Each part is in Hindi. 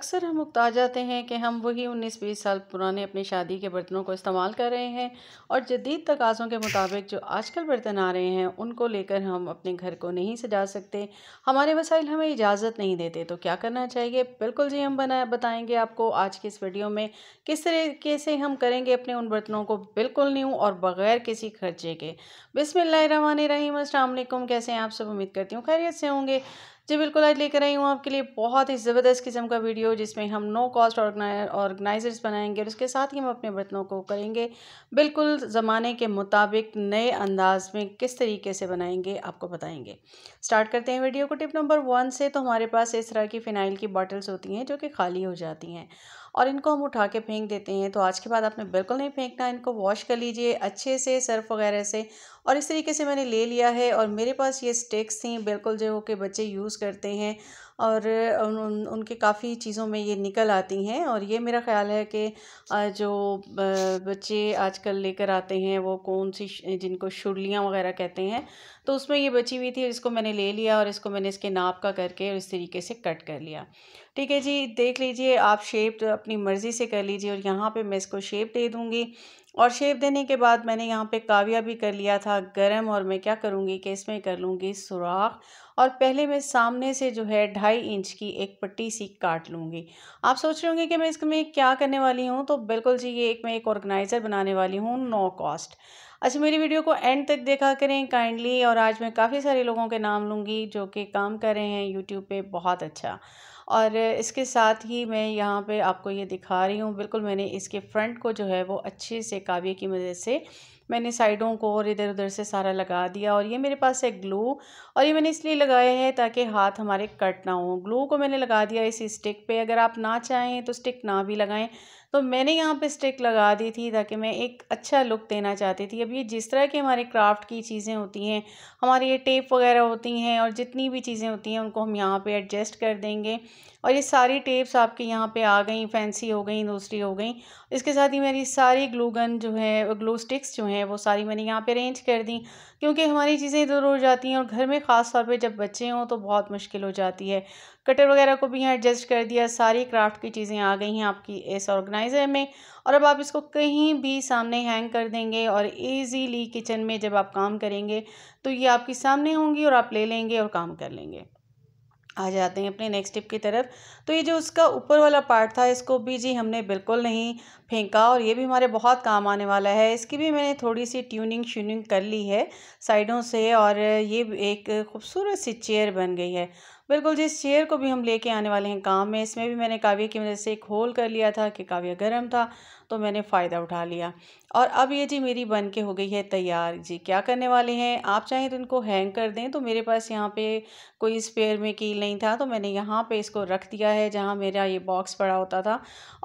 अक्सर हम मुक्त जाते हैं कि हम वही उन्नीस बीस साल पुराने अपनी शादी के बर्तनों को इस्तेमाल कर रहे हैं और जदीद तकाज़ों के मुताबिक जो आजकल बर्तन आ रहे हैं उनको लेकर हम अपने घर को नहीं सजा सकते हमारे वसाइल हमें इजाज़त नहीं देते तो क्या करना चाहिए बिल्कुल जी हम बना बताएँगे आपको आज की इस वीडियो में किस तरीके से हम करेंगे अपने उन बर्तनों को बिल्कुल न्यू और बग़ैर किसी खर्चे के बिसमिल्लर रहीम अल्लाम कैसे हैं आप सब उम्मीद करती हूँ खैरियत से होंगे जी बिल्कुल आज लेकर आई हूँ आपके लिए बहुत ही ज़बरदस्त किस्म का वीडियो जिसमें हम नो कॉस्ट ऑर्गेनाइजर्स बनाएंगे और उसके साथ ही हम अपने बर्तनों को करेंगे बिल्कुल ज़माने के मुताबिक नए अंदाज में किस तरीके से बनाएंगे आपको बताएंगे स्टार्ट करते हैं वीडियो को टिप नंबर वन से तो हमारे पास इस तरह की फ़िनाइल की बॉटल्स होती हैं जो कि खाली हो जाती हैं और इनको हम उठा के फेंक देते हैं तो आज के बाद आपने बिल्कुल नहीं फेंकना इनको वॉश कर लीजिए अच्छे से सर्फ वगैरह से और इस तरीके से मैंने ले लिया है और मेरे पास ये स्टिक्स थी बिल्कुल जो कि बच्चे यूज़ करते हैं और उन उनके काफ़ी चीज़ों में ये निकल आती हैं और ये मेरा ख़्याल है कि जो बच्चे आजकल लेकर आते हैं वो कौन सी जिनको शुरलियाँ वगैरह कहते हैं तो उसमें ये बची हुई थी इसको मैंने ले लिया और इसको मैंने इसके नाप का करके और इस तरीके से कट कर लिया ठीक है जी देख लीजिए आप शेप तो अपनी मर्ज़ी से कर लीजिए और यहाँ पर मैं इसको शेप दे दूँगी और शेप देने के बाद मैंने यहाँ पे काविया भी कर लिया था गरम और मैं क्या करूँगी कि इसमें कर लूँगी सुराख और पहले मैं सामने से जो है ढाई इंच की एक पट्टी सी काट लूँगी आप सोच रहे होंगे कि मैं इसमें क्या करने वाली हूँ तो बिल्कुल जी ये एक मैं एक ऑर्गेनाइज़र बनाने वाली हूँ नो कॉस्ट अच्छा मेरी वीडियो को एंड तक देखा करें काइंडली और आज मैं काफ़ी सारे लोगों के नाम लूँगी जो कि काम कर रहे हैं यूट्यूब पर बहुत अच्छा और इसके साथ ही मैं यहाँ पे आपको ये दिखा रही हूँ बिल्कुल मैंने इसके फ्रंट को जो है वो अच्छे से काव्य की मदद से मैंने साइडों को और इधर उधर से सारा लगा दिया और ये मेरे पास है ग्लू और ये मैंने इसलिए लगाया है ताकि हाथ हमारे कट ना हो ग्लू को मैंने लगा दिया इस स्टिक पे अगर आप ना चाहें तो स्टिक ना भी लगाएं तो मैंने यहाँ पे स्टिक लगा दी थी ताकि मैं एक अच्छा लुक देना चाहती थी अब ये जिस तरह के हमारे क्राफ्ट की चीज़ें होती हैं हमारे ये टेप वगैरह होती हैं और जितनी भी चीज़ें होती हैं उनको हम यहाँ पे एडजस्ट कर देंगे और ये सारी टेप्स आपके यहाँ पे आ गई फैंसी हो गई दूसरी हो गई इसके साथ ही मेरी सारी ग्लू गन जो है ग्लू स्टिक्स जो हैं वो सारी मैंने यहाँ पे अरेंज कर दी क्योंकि हमारी चीज़ें इधर हो जाती हैं और घर में ख़ास तौर पे जब बच्चे हों तो बहुत मुश्किल हो जाती है कटर वगैरह को भी यहाँ एडजस्ट कर दिया सारी क्राफ्ट की चीज़ें आ गई हैं आपकी इस ऑर्गेनाइज ऑर्गेनाइज़र में और अब आप इसको कहीं भी सामने हैंग कर देंगे और ईजीली किचन में जब आप काम करेंगे तो ये आपके सामने होंगी और आप ले लेंगे और काम कर लेंगे आ जाते हैं अपने नेक्स्ट टिप की तरफ तो ये जो उसका ऊपर वाला पार्ट था इसको भी जी हमने बिल्कुल नहीं फेंका और ये भी हमारे बहुत काम आने वाला है इसकी भी मैंने थोड़ी सी ट्यूनिंग श्यूनिंग कर ली है साइडों से और ये एक खूबसूरत सी चेयर बन गई है बिल्कुल जिस चेयर को भी हम लेके आने वाले हैं काम में इसमें भी मैंने काव्य की वजह से एक होल कर लिया था कि काव्य गर्म था तो मैंने फ़ायदा उठा लिया और अब ये जी मेरी बन के हो गई है तैयार जी क्या करने वाले हैं आप चाहें तो इनको हैंग कर दें तो मेरे पास यहाँ पे कोई स्पेयर में कील नहीं था तो मैंने यहाँ पे इसको रख दिया है जहाँ मेरा ये बॉक्स पड़ा होता था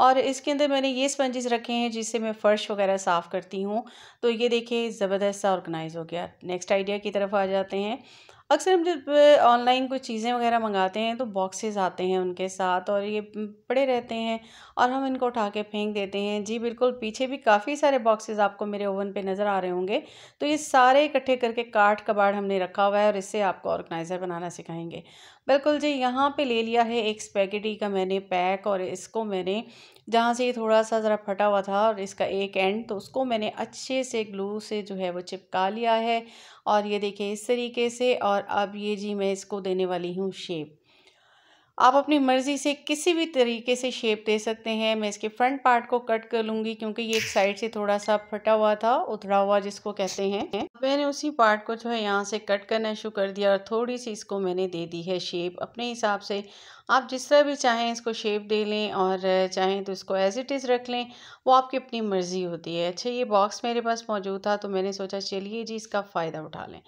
और इसके अंदर मैंने ये स्पंजेस रखे हैं जिससे मैं फ़र्श वगैरह साफ़ करती हूँ तो ये देखिए ज़बरदस्त सा ऑर्गेनाइज़ हो गया नेक्स्ट आइडिया की तरफ आ जाते हैं अक्सर हम जब ऑनलाइन कुछ चीज़ें वगैरह मंगाते हैं तो बॉक्सेस आते हैं उनके साथ और ये पड़े रहते हैं और हम इनको उठा के फेंक देते हैं जी बिल्कुल पीछे भी काफ़ी सारे बॉक्सेस आपको मेरे ओवन पे नज़र आ रहे होंगे तो ये सारे इकट्ठे करके काट कबाड़ हमने रखा हुआ है और इससे आपको ऑर्गेनाइज़र बनाना सिखाएंगे बिल्कुल जी यहाँ पर ले लिया है एक स्पैगेटी का मैंने पैक और इसको मैंने जहाँ से ये थोड़ा सा ज़रा फटा हुआ था और इसका एक एंड तो उसको मैंने अच्छे से ग्लू से जो है वो चिपका लिया है और ये देखिए इस तरीके से और अब ये जी मैं इसको देने वाली हूँ शेप आप अपनी मर्ज़ी से किसी भी तरीके से शेप दे सकते हैं मैं इसके फ्रंट पार्ट को कट कर लूँगी क्योंकि ये एक साइड से थोड़ा सा फटा हुआ था उतरा हुआ जिसको कहते हैं मैंने उसी पार्ट को जो है यहाँ से कट करना शुरू कर दिया और थोड़ी सी इसको मैंने दे दी है शेप अपने हिसाब से आप जिस तरह भी चाहें इसको शेप दे लें और चाहें तो इसको एज इट इज़ रख लें वो आपकी अपनी मर्ज़ी होती है अच्छा ये बॉक्स मेरे पास मौजूद था तो मैंने सोचा चलिए जी इसका फ़ायदा उठा लें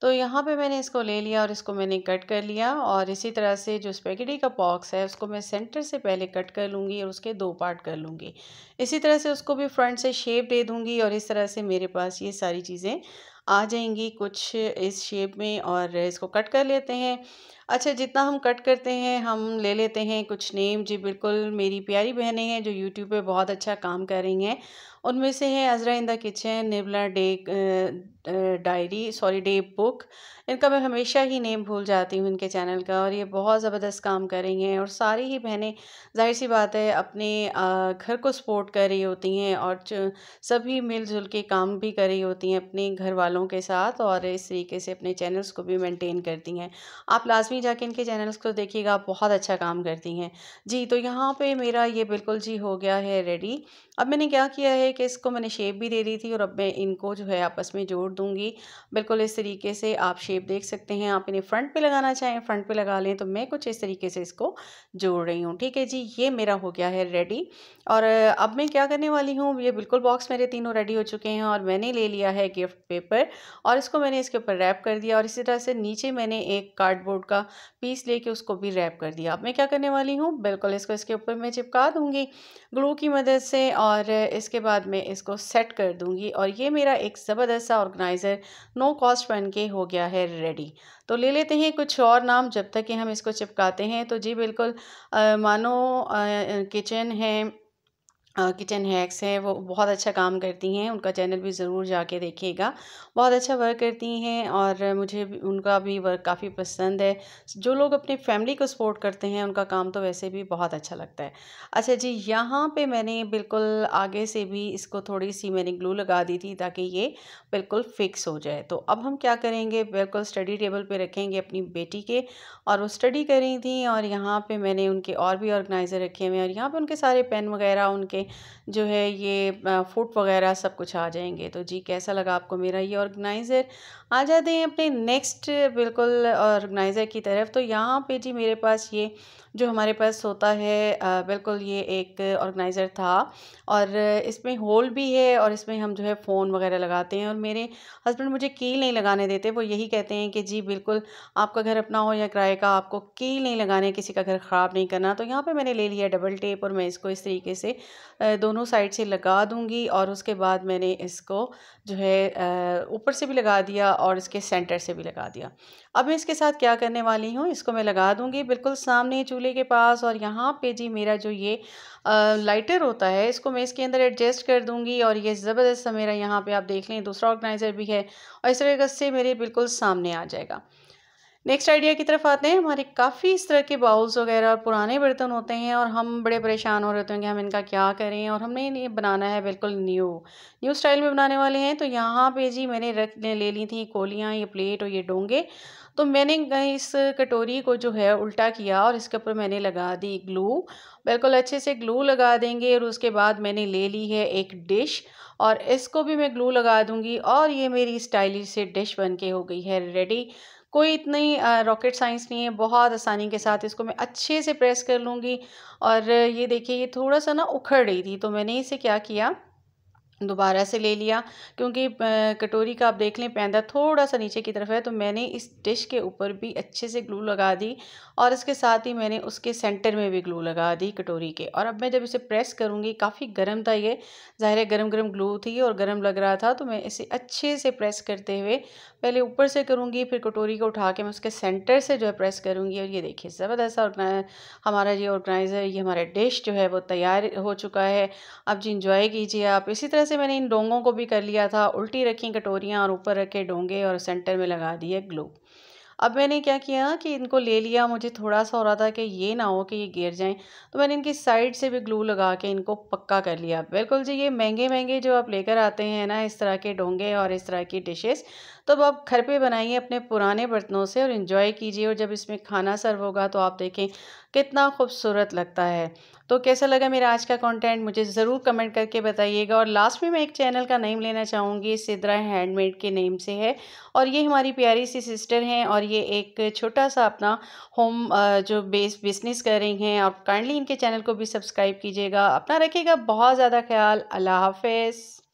तो यहाँ पे मैंने इसको ले लिया और इसको मैंने कट कर लिया और इसी तरह से जो स्पेगेटी का बॉक्स है उसको मैं सेंटर से पहले कट कर लूँगी और उसके दो पार्ट कर लूँगी इसी तरह से उसको भी फ्रंट से शेप दे दूँगी और इस तरह से मेरे पास ये सारी चीज़ें आ जाएंगी कुछ इस शेप में और इसको कट कर लेते हैं अच्छा जितना हम कट करते हैं हम ले लेते हैं कुछ नेम जी बिल्कुल मेरी प्यारी बहनें हैं जो यूट्यूब पे बहुत अच्छा काम कर रही हैं उनमें से है अजरा इन द किचन निबला day diary sorry day book इनका मैं हमेशा ही नेम भूल जाती हूँ इनके चैनल का और ये बहुत ज़बरदस्त काम कर रही हैं और सारी ही बहनें जाहिर सी बात है अपने घर को सपोर्ट कर रही होती हैं और सभी मिलजुल के काम भी कर रही होती हैं अपने घर वालों के साथ और इस तरीके से अपने चैनल्स को भी मेनटेन करती हैं आप लाजमी ही जाके इनके चैनल्स को देखिएगा आप बहुत अच्छा काम करती हैं जी तो यहाँ पे मेरा ये बिल्कुल जी हो गया है रेडी अब मैंने क्या किया है कि इसको मैंने शेप भी दे दी थी और अब मैं इनको जो है आपस में जोड़ दूँगी बिल्कुल इस तरीके से आप शेप देख सकते हैं आप इन्हें फ्रंट पर लगाना चाहें फ्रंट पर लगा लें तो मैं कुछ इस तरीके से इसको जोड़ रही हूँ ठीक है जी ये मेरा हो गया है रेडी और अब मैं क्या करने वाली हूँ ये बिल्कुल बॉक्स मेरे तीनों रेडी हो चुके हैं और मैंने ले लिया है गिफ्ट पेपर और इसको मैंने इसके ऊपर रैप कर दिया और इसी तरह से नीचे मैंने एक कार्डबोर्ड का पीस लेके उसको भी रैप कर दिया अब मैं क्या करने वाली हूँ बिल्कुल इसको इसके ऊपर मैं चिपका दूँगी ग्लू की मदद से और इसके बाद मैं इसको सेट कर दूँगी और ये मेरा एक ज़बरदस्त सा ऑर्गेनाइज़र नो कॉस्ट बन के हो गया है रेडी तो ले लेते हैं कुछ और नाम जब तक कि हम इसको चिपकाते हैं तो जी बिल्कुल आ, मानो किचन है किचन हैक्स है वो बहुत अच्छा काम करती हैं उनका चैनल भी ज़रूर जाके देखिएगा बहुत अच्छा वर्क करती हैं और मुझे भी उनका भी वर्क काफ़ी पसंद है जो लोग अपने फैमिली को सपोर्ट करते हैं उनका काम तो वैसे भी बहुत अच्छा लगता है अच्छा जी यहाँ पे मैंने बिल्कुल आगे से भी इसको थोड़ी सी मैंने ग्लू लगा दी थी ताकि ये बिल्कुल फिक्स हो जाए तो अब हम क्या करेंगे बिल्कुल स्टडी टेबल पर रखेंगे अपनी बेटी के और वो स्टडी करी थी और यहाँ पर मैंने उनके और भी ऑर्गेनाइज़र रखे हुए हैं और यहाँ पर उनके सारे पेन वगैरह उनके जो है ये फ़ूड वगैरह सब कुछ आ जाएंगे तो जी कैसा लगा आपको मेरा ये ऑर्गेनाइज़र आ जाते हैं अपने नेक्स्ट बिल्कुल ऑर्गेनाइज़र की तरफ तो यहाँ पे जी मेरे पास ये जो हमारे पास होता है बिल्कुल ये एक ऑर्गेनाइज़र था और इसमें होल भी है और इसमें हम जो है फ़ोन वगैरह लगाते हैं और मेरे हस्बैंड मुझे कील नहीं लगाने देते वो यही कहते हैं कि जी बिल्कुल आपका घर अपना हो या किराए का आपको कील नहीं लगाने किसी का घर ख़राब नहीं करना तो यहाँ पर मैंने ले लिया डबल टेप और मैं इसको इस तरीके से दोनों साइड से लगा दूँगी और उसके बाद मैंने इसको जो है ऊपर से भी लगा दिया और इसके सेंटर से भी लगा दिया अब मैं इसके साथ क्या करने वाली हूँ इसको मैं लगा दूँगी बिल्कुल सामने चूल्हे के पास और यहाँ पे जी मेरा जो ये आ, लाइटर होता है इसको मैं इसके अंदर एडजस्ट कर दूँगी और ये ज़बरदस्त मेरा यहाँ पर आप देख लें दूसरा ऑर्गेनाइज़र भी है और इस तरह से मेरे बिल्कुल सामने आ जाएगा नेक्स्ट आइडिया की तरफ आते हैं हमारे काफ़ी इस तरह के बाउल्स वगैरह और पुराने बर्तन होते हैं और हम बड़े परेशान हो रहे होते हैं कि हम इनका क्या करें और हमने ये बनाना है बिल्कुल न्यू न्यू स्टाइल में बनाने वाले हैं तो यहाँ पे जी मैंने रख ले ली थी कोलियाँ ये प्लेट और ये डोंगे तो मैंने इस कटोरी को जो है उल्टा किया और इसके ऊपर मैंने लगा दी ग्लू बिल्कुल अच्छे से ग्लू लगा देंगे और उसके बाद मैंने ले ली है एक डिश और इसको भी मैं ग्लू लगा दूँगी और ये मेरी स्टाइलिश से डिश बन के हो गई है रेडी कोई इतनी रॉकेट साइंस नहीं है बहुत आसानी के साथ इसको मैं अच्छे से प्रेस कर लूँगी और ये देखिए ये थोड़ा सा ना उखड़ रही थी तो मैंने इसे क्या किया दोबारा से ले लिया क्योंकि कटोरी का आप देख लें पैंदा थोड़ा सा नीचे की तरफ है तो मैंने इस डिश के ऊपर भी अच्छे से ग्लू लगा दी और इसके साथ ही मैंने उसके सेंटर में भी ग्लू लगा दी कटोरी के और अब मैं जब इसे प्रेस करूँगी काफ़ी गर्म था ये ज़ाहिर है गर्म गर्म ग्लू थी और गर्म लग रहा था तो मैं इसे अच्छे से प्रेस करते हुए पहले ऊपर से करूँगी फिर कटोरी को उठा के मैं उसके सेंटर से जो है प्रेस करूँगी और ये देखिए ज़बरदस्त हमारा ये ऑर्गेनाइज़र ये हमारा डिश जो है वो तैयार हो चुका है अब जी इंजॉय कीजिए आप इसी तरह से मैंने इन डोंगों को भी कर लिया था उल्टी रखी कटोरियाँ और ऊपर रखे डोंगे और सेंटर में लगा दिए ग्लू अब मैंने क्या किया कि इनको ले लिया मुझे थोड़ा सा हो रहा था कि ये ना हो कि ये गिर जाएं तो मैंने इनकी साइड से भी ग्लू लगा के इनको पक्का कर लिया बिल्कुल जी ये महंगे महंगे जो आप लेकर आते हैं ना इस तरह के डोंगे और इस तरह की डिशेस तो अब आप घर पे बनाइए अपने पुराने बर्तनों से और इन्जॉय कीजिए और जब इसमें खाना सर्व होगा तो आप देखें कितना खूबसूरत लगता है तो कैसा लगा मेरा आज का कंटेंट मुझे ज़रूर कमेंट करके बताइएगा और लास्ट में मैं एक चैनल का नेम लेना चाहूँगी सिद्रा हैंडमेड के नेम से है और ये हमारी प्यारी सी सिस्टर हैं और ये एक छोटा सा अपना होम जो बेस बिजनेस कर रही हैं आप काइंडली इनके चैनल को भी सब्सक्राइब कीजिएगा अपना रखिएगा बहुत ज़्यादा ख्याल अल्लाह हाफ